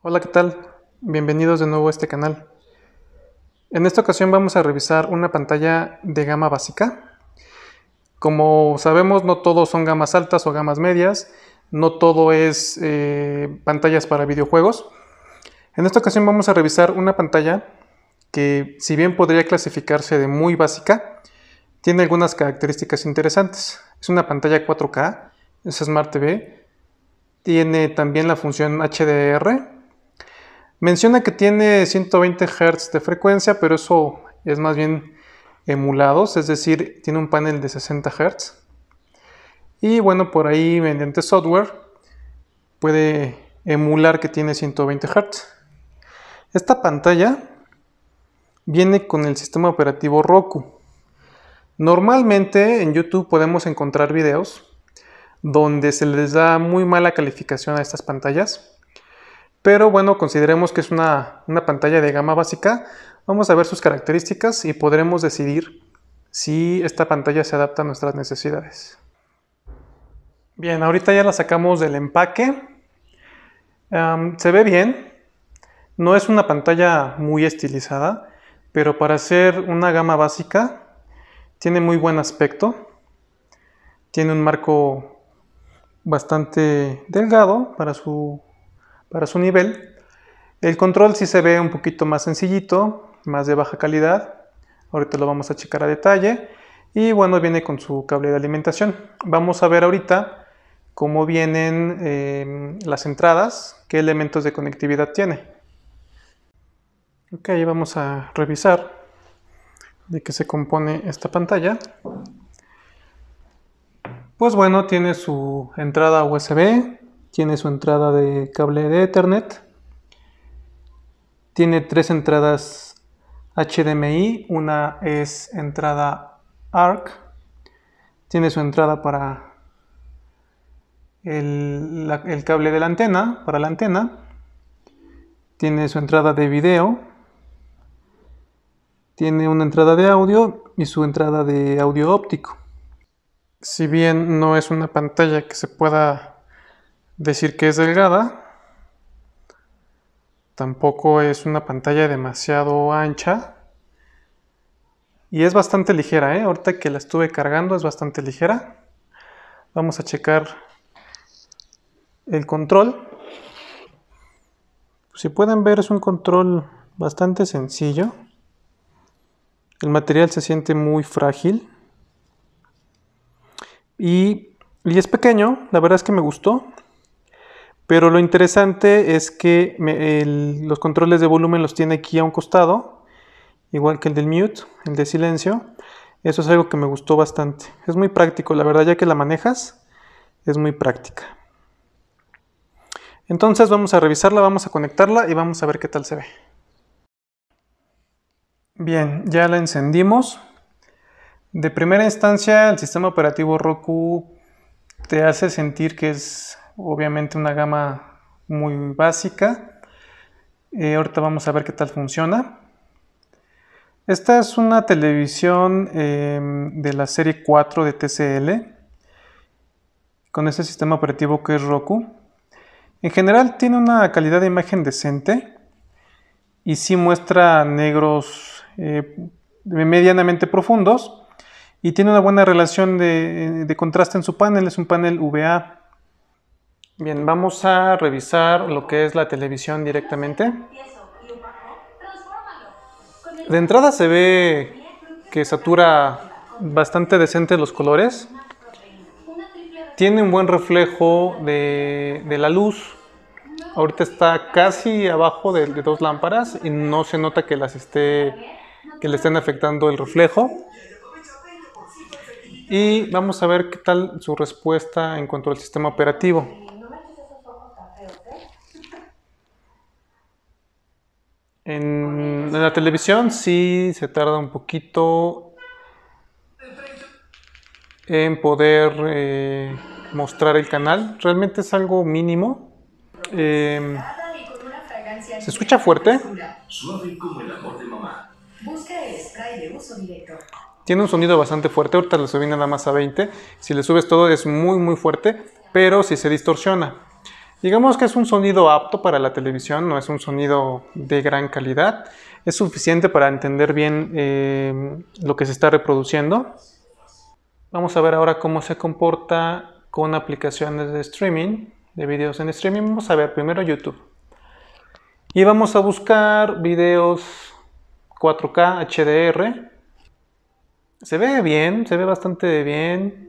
Hola, ¿qué tal? Bienvenidos de nuevo a este canal. En esta ocasión vamos a revisar una pantalla de gama básica. Como sabemos, no todos son gamas altas o gamas medias, no todo es eh, pantallas para videojuegos. En esta ocasión vamos a revisar una pantalla que, si bien podría clasificarse de muy básica, tiene algunas características interesantes. Es una pantalla 4K, es Smart TV, tiene también la función HDR, Menciona que tiene 120 Hz de frecuencia, pero eso es más bien emulados, es decir, tiene un panel de 60 Hz. Y bueno, por ahí mediante software puede emular que tiene 120 Hz. Esta pantalla viene con el sistema operativo Roku. Normalmente en YouTube podemos encontrar videos donde se les da muy mala calificación a estas pantallas pero bueno, consideremos que es una, pantalla de gama básica. Vamos a ver sus características y podremos decidir si esta pantalla se adapta a nuestras necesidades. Bien, ahorita ya la sacamos del empaque. se ve bien. No es una pantalla muy estilizada, pero para ser una gama básica tiene muy buen aspecto. Tiene un marco bastante delgado para su para su nivel. El control sí se ve un poquito más sencillito, más de baja calidad. Ahorita lo vamos a checar a detalle. Y bueno, viene con su cable de alimentación. Vamos a ver ahorita cómo vienen em, las entradas, qué elementos de conectividad tiene. Ok, vamos a revisar de qué se compone esta pantalla. Pues bueno, tiene su entrada USB, tiene su entrada de cable de Ethernet. Tiene tres entradas HDMI. Una es entrada ARC. Tiene su entrada para el, cable de la antena, para la antena. Tiene su entrada de video. Tiene una entrada de audio y su entrada de audio óptico si bien no es una pantalla que se pueda decir que es delgada. Tampoco es una pantalla demasiado ancha. Y es bastante ligera, ¿eh? Ahorita que la estuve cargando es bastante ligera. Vamos a checar el control. Si pueden ver es un control bastante sencillo. El material se siente muy frágil. Y, y es pequeño, la verdad es que me gustó. Pero lo interesante es que los controles de volumen los tiene aquí a un costado, igual que el del mute, el de silencio. Eso es algo que me gustó bastante. Es muy práctico, la verdad ya que la manejas, es muy práctica. Entonces vamos a revisarla, vamos a conectarla y vamos a ver qué tal se ve. Bien, ya la encendimos. De primera instancia, el sistema operativo Roku te hace sentir que es obviamente una gama muy básica. Eh, ahorita vamos a ver qué tal funciona. Esta es una televisión em, de la serie 4 de TCL con ese sistema operativo que es Roku. En general tiene una calidad de imagen decente y sí muestra negros eh, medianamente profundos y tiene una buena relación de, de contraste en su panel, es un panel VA Bien, vamos a revisar lo que es la televisión directamente. De entrada se ve que satura bastante decente los colores. Tiene un buen reflejo de, la luz. Ahorita está casi abajo de, dos lámparas y no se nota que las esté que le estén afectando el reflejo. Y vamos a ver qué tal su respuesta en cuanto al sistema operativo. En, la televisión sí se tarda un poquito en poder eh, mostrar el canal. Realmente es algo mínimo. Em, ¿Se escucha fuerte? Tiene un sonido bastante fuerte. Ahorita le subí nada más a 20. Si le subes todo es muy muy fuerte, pero si se distorsiona. Digamos que es un sonido apto para la televisión, no es un sonido de gran calidad. Es suficiente para entender bien eh, lo que se está reproduciendo. Vamos a ver ahora cómo se comporta con aplicaciones de streaming, de videos en streaming. Vamos a ver primero YouTube. Y vamos a buscar videos 4K HDR. Se ve bien, se ve bastante bien.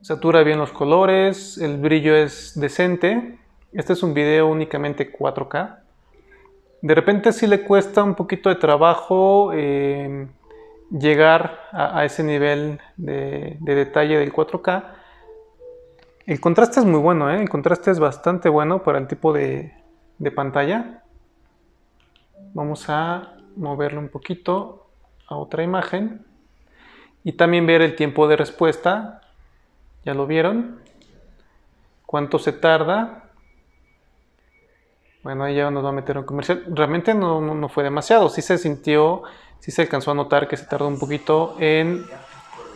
satura bien los colores, el brillo es decente. Este es un video únicamente 4K. De repente sí le cuesta un poquito de trabajo em, llegar a, ese nivel de, detalle del 4K. El contraste es muy bueno, ¿eh? el contraste es bastante bueno para el tipo de, de pantalla. Vamos a moverlo un poquito a otra imagen y también ver el tiempo de respuesta ¿Ya lo vieron? ¿Cuánto se tarda? Bueno, ahí ya nos va a meter un comercial. Realmente no, fue demasiado. Sí se sintió, sí se alcanzó a notar que se tardó un poquito en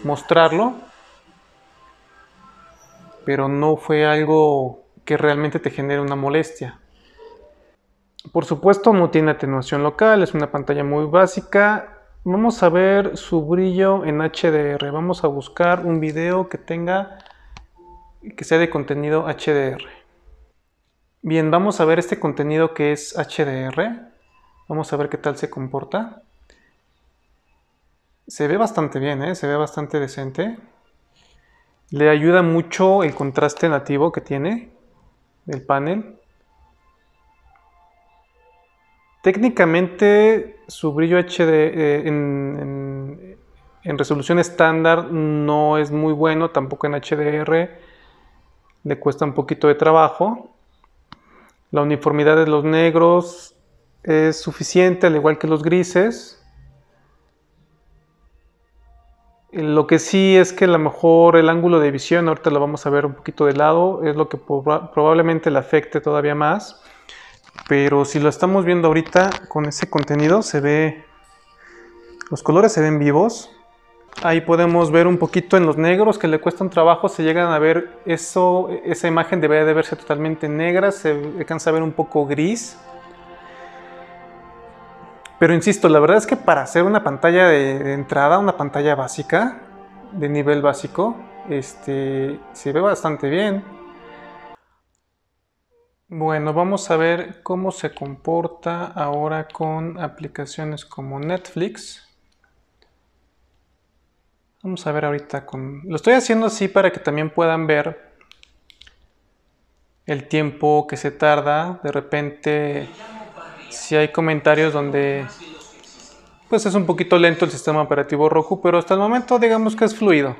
mostrarlo. Pero no fue algo que realmente te genere una molestia. Por supuesto, no tiene atenuación local, es una pantalla muy básica. Vamos a ver su brillo en HDR. Vamos a buscar un video que tenga que sea de contenido HDR. Bien, vamos a ver este contenido que es HDR. Vamos a ver qué tal se comporta. Se ve bastante bien, ¿eh? se ve bastante decente. Le ayuda mucho el contraste nativo que tiene el panel. Técnicamente su brillo HD eh, en resolución estándar no es muy bueno, tampoco en HDR le cuesta un poquito de trabajo. La uniformidad de los negros es suficiente, al igual que los grises. Lo que sí es que a lo mejor el ángulo de visión, ahorita lo vamos a ver un poquito de lado, es lo que probablemente le afecte todavía más. Pero si lo estamos viendo ahorita con ese contenido, se ve, los colores se ven vivos. Ahí podemos ver un poquito en los negros que le cuesta un trabajo, se llegan a ver eso, esa imagen debería de verse totalmente negra, se alcanza a ver un poco gris. Pero insisto, la verdad es que para hacer una pantalla de, entrada, una pantalla básica, de nivel básico, este, se ve bastante bien. Bueno, vamos a ver cómo se comporta ahora con aplicaciones como Netflix. Vamos a ver ahorita con... Lo estoy haciendo así para que también puedan ver el tiempo que se tarda. De repente, si hay comentarios donde... Pues es un poquito lento el sistema operativo Roku, pero hasta el momento digamos que es fluido.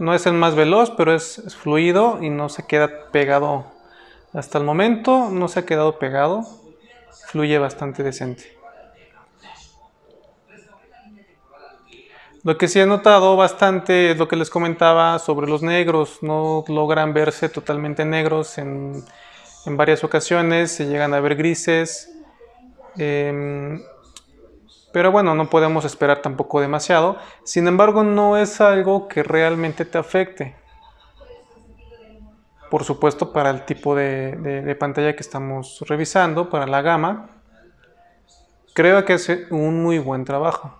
No es el más veloz, pero es, es fluido y no se queda pegado. Hasta el momento no se ha quedado pegado. Fluye bastante decente. Lo que sí he notado bastante es lo que les comentaba sobre los negros. No logran verse totalmente negros en, varias ocasiones, se llegan a ver grises. Em, pero bueno, no podemos esperar tampoco demasiado. Sin embargo, no es algo que realmente te afecte. Por supuesto, para el tipo de, de pantalla que estamos revisando, para la gama, creo que es un muy buen trabajo.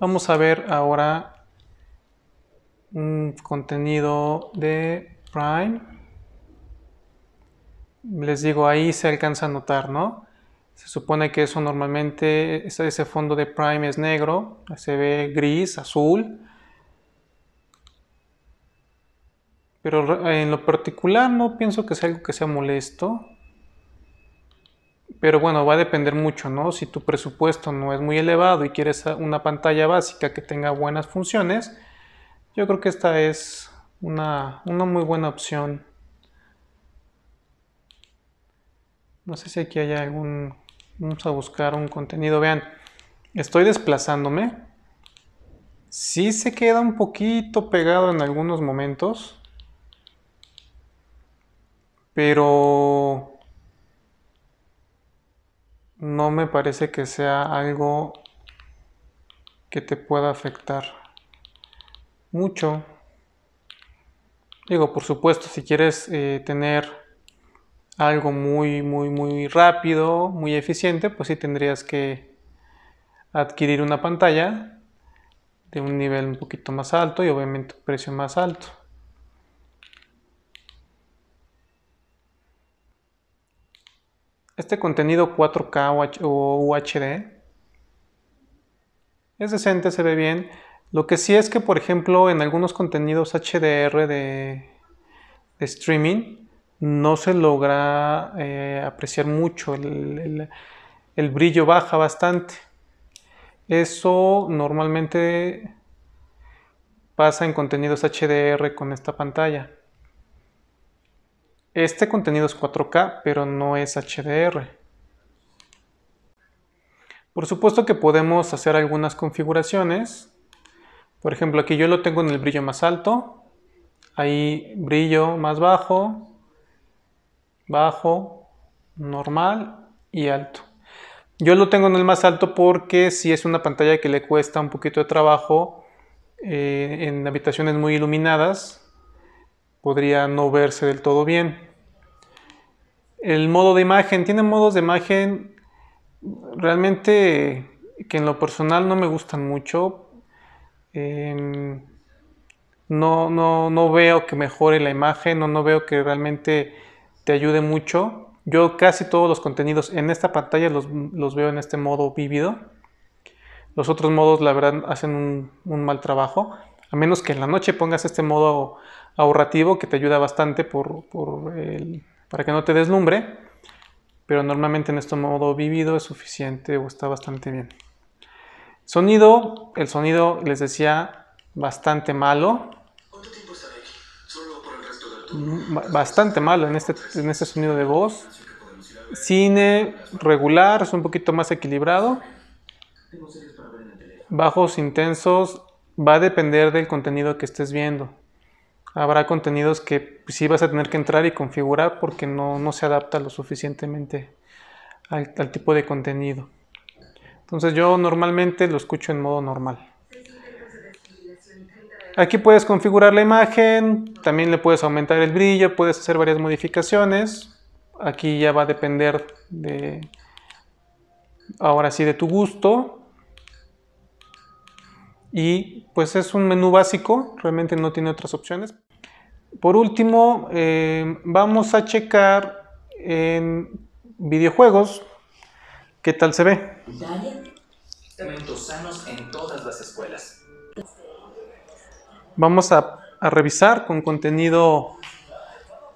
Vamos a ver ahora un contenido de Prime. Les digo, ahí se alcanza a notar, ¿no? Se supone que eso normalmente, ese fondo de Prime es negro, se ve gris, azul. Pero en lo particular no pienso que sea algo que sea molesto. Pero bueno, va a depender mucho, ¿no? Si tu presupuesto no es muy elevado y quieres una pantalla básica que tenga buenas funciones, yo creo que esta es una, muy buena opción. No sé si aquí hay algún... Vamos a buscar un contenido. Vean, estoy desplazándome. Sí se queda un poquito pegado en algunos momentos. Pero no me parece que sea algo que te pueda afectar mucho. Digo, por supuesto, si quieres eh, tener algo muy, muy, muy rápido, muy eficiente, pues sí tendrías que adquirir una pantalla de un nivel un poquito más alto y obviamente un precio más alto. Este contenido 4K o UHD es decente, se ve bien. Lo que sí es que, por ejemplo, en algunos contenidos HDR de, streaming no se logra eh, apreciar mucho, el brillo baja bastante. Eso normalmente pasa en contenidos HDR con esta pantalla. Este contenido es 4K, pero no es HDR. Por supuesto que podemos hacer algunas configuraciones. Por ejemplo, aquí yo lo tengo en el brillo más alto. Ahí brillo más bajo, bajo, normal y alto. Yo lo tengo en el más alto porque si es una pantalla que le cuesta un poquito de trabajo eh, en habitaciones muy iluminadas, podría no verse del todo bien. El modo de imagen, tiene modos de imagen realmente que en lo personal no me gustan mucho. Em, no, no, no, veo que mejore la imagen, no, no veo que realmente te ayude mucho. Yo casi todos los contenidos en esta pantalla los, veo en este modo vívido. Los otros modos, la verdad, hacen un, un, mal trabajo. A menos que en la noche pongas este modo ahorrativo que te ayuda bastante por, para que no te deslumbre, pero normalmente en este modo vivido es suficiente o está bastante bien. Sonido, el sonido les decía bastante malo. bastante malo en este, en este sonido de voz. Cine regular, es un poquito más equilibrado. Bajos intensos, va a depender del contenido que estés viendo habrá contenidos que sí vas a tener que entrar y configurar porque no, se adapta lo suficientemente al, tipo de contenido. Entonces yo normalmente lo escucho en modo normal. Aquí puedes configurar la imagen, también le puedes aumentar el brillo, puedes hacer varias modificaciones. Aquí ya va a depender de, ahora sí, de tu gusto. Y pues es un menú básico, realmente no tiene otras opciones. Por último, eh, vamos a checar en videojuegos qué tal se ve. Vamos a, revisar con contenido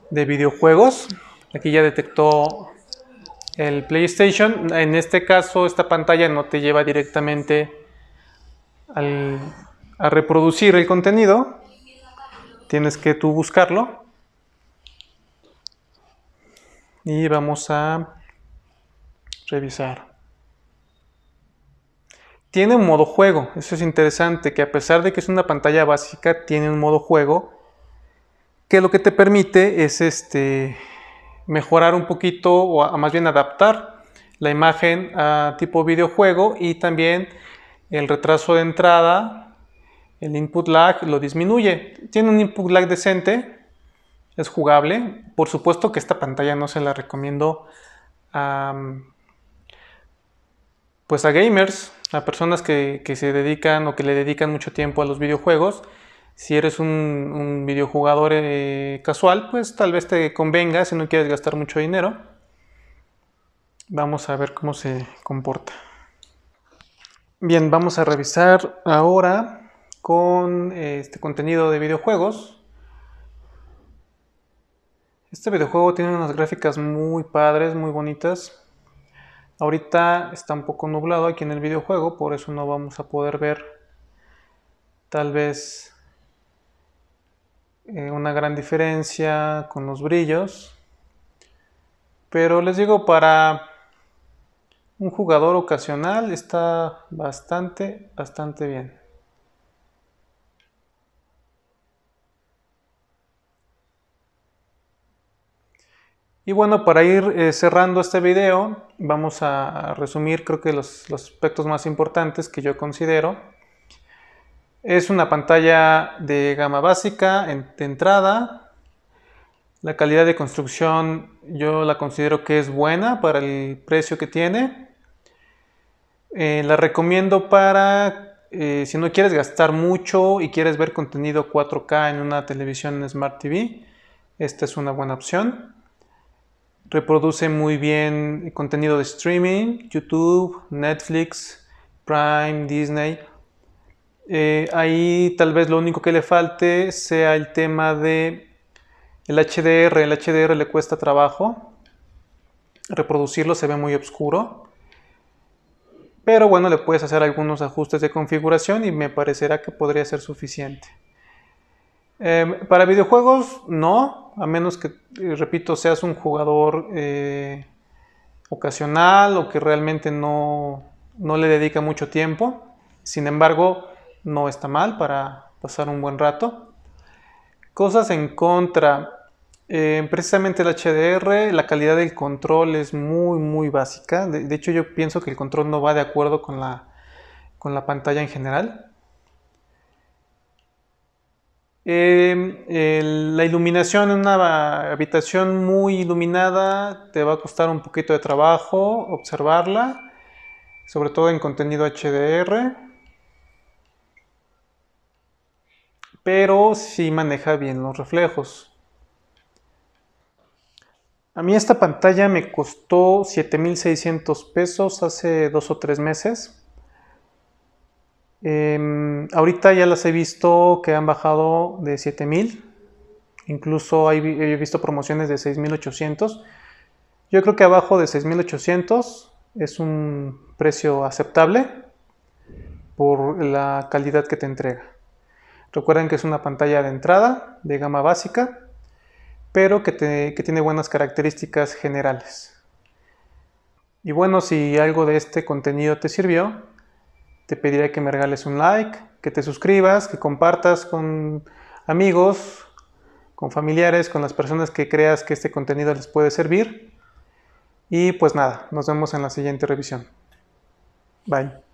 de videojuegos. Aquí ya detectó el PlayStation. En este caso, esta pantalla no te lleva directamente a reproducir el contenido, tienes que tú buscarlo. Y vamos a revisar. Tiene un modo juego, eso es interesante, que a pesar de que es una pantalla básica, tiene un modo juego que lo que te permite es este, mejorar un poquito o más bien adaptar la imagen a tipo videojuego y también el retraso de entrada el input lag lo disminuye. Tiene un input lag decente, es jugable. Por supuesto que esta pantalla no se la recomiendo a, pues a gamers, a personas que, se dedican o que le dedican mucho tiempo a los videojuegos. Si eres un, videojugador eh, casual, pues tal vez te convenga si no quieres gastar mucho dinero. Vamos a ver cómo se comporta. Bien, vamos a revisar ahora con este contenido de videojuegos. Este videojuego tiene unas gráficas muy padres, muy bonitas. Ahorita está un poco nublado aquí en el videojuego, por eso no vamos a poder ver tal vez eh, una gran diferencia con los brillos. Pero les digo, para un jugador ocasional está bastante, bastante bien. Y bueno, para ir eh, cerrando este video, vamos a, resumir creo que los, aspectos más importantes que yo considero. Es una pantalla de gama básica de entrada. La calidad de construcción yo la considero que es buena para el precio que tiene. Eh, la recomiendo para eh, si no quieres gastar mucho y quieres ver contenido 4K en una televisión Smart TV, esta es una buena opción. Reproduce muy bien contenido de streaming, YouTube, Netflix, Prime, Disney. Eh, ahí tal vez lo único que le falte sea el tema de el HDR. El HDR le cuesta trabajo. Reproducirlo se ve muy oscuro. Pero bueno, le puedes hacer algunos ajustes de configuración y me parecerá que podría ser suficiente. Em, para videojuegos, no, a menos que, eh, repito, seas un jugador eh, ocasional o que realmente no, le dedica mucho tiempo. Sin embargo, no está mal para pasar un buen rato. Cosas en contra. Em, precisamente el HDR, la calidad del control es muy, muy básica. De, hecho, yo pienso que el control no va de acuerdo con la pantalla en general. Em, la iluminación en una habitación muy iluminada te va a costar un poquito de trabajo observarla, sobre todo en contenido HDR. Pero sí maneja bien los reflejos. A mí esta pantalla me costó 7.600 pesos hace dos o tres meses. Em, ahorita ya las he visto que han bajado de 7000. Incluso he visto promociones de 6800. Yo creo que abajo de 6800 es un precio aceptable por la calidad que te entrega. Recuerden que es una pantalla de entrada de gama básica, pero que tiene buenas características generales. Y bueno, si algo de este contenido te sirvió, te pediré que me regales un like, que te suscribas, que compartas con amigos, con familiares, con las personas que creas que este contenido les puede servir. Y pues nada, nos vemos en la siguiente revisión. Bye.